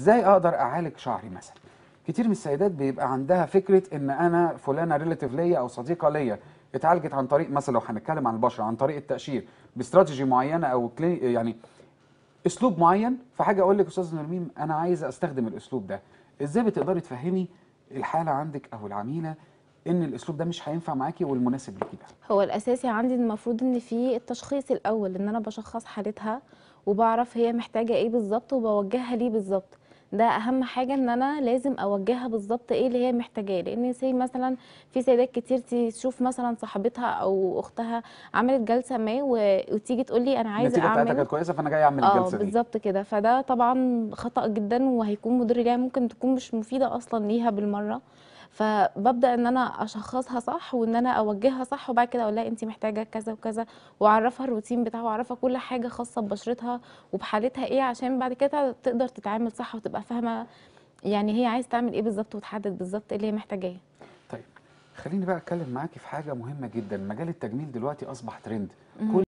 ازاي اقدر اعالج شعري مثلا كتير من السيدات بيبقى عندها فكره ان انا فلانه ريلاتيف ليا او صديقه ليا اتعالجت عن طريق مثلا لو هنتكلم عن البشره عن طريق التقشير باستراتيجي معينه او يعني اسلوب معين فحاجه اقول لك استاذ نرمين انا عايز استخدم الاسلوب ده ازاي بتقدري تفهمي الحاله عندك او العميله ان الاسلوب ده مش هينفع معاكي والمناسب ليكي ده هو الاساسي عندي المفروض ان في التشخيص الاول ان انا بشخص حالتها وبعرف هي محتاجه ايه بالظبط وبوجهها ليه بالظبط ده اهم حاجه ان انا لازم اوجهها بالظبط ايه اللي هي محتاجاه لان سي مثلا في سيدات كتير تشوف مثلا صاحبتها او اختها عملت جلسه ما وتيجي تقول لي انا عايزه اعمل النتيجه كويسه فانا جاي اعمل الجلسه دي اه بالظبط كده فده طبعا خطا جدا وهيكون مضر ليها ممكن تكون مش مفيده اصلا ليها بالمره فببدا ان انا اشخصها صح وان انا اوجهها صح وبعد كده اقول لها انت محتاجه كذا وكذا واعرفها الروتين بتاعها واعرفها كل حاجه خاصه ببشرتها وبحالتها ايه عشان بعد كده تقدر تتعامل صح وتبقى فاهمه يعني هي عايز تعمل ايه بالظبط وتحدد بالظبط إيه اللي هي محتاجاه طيب خليني بقى اتكلم معاكي في حاجه مهمه جدا مجال التجميل دلوقتي اصبح ترند كل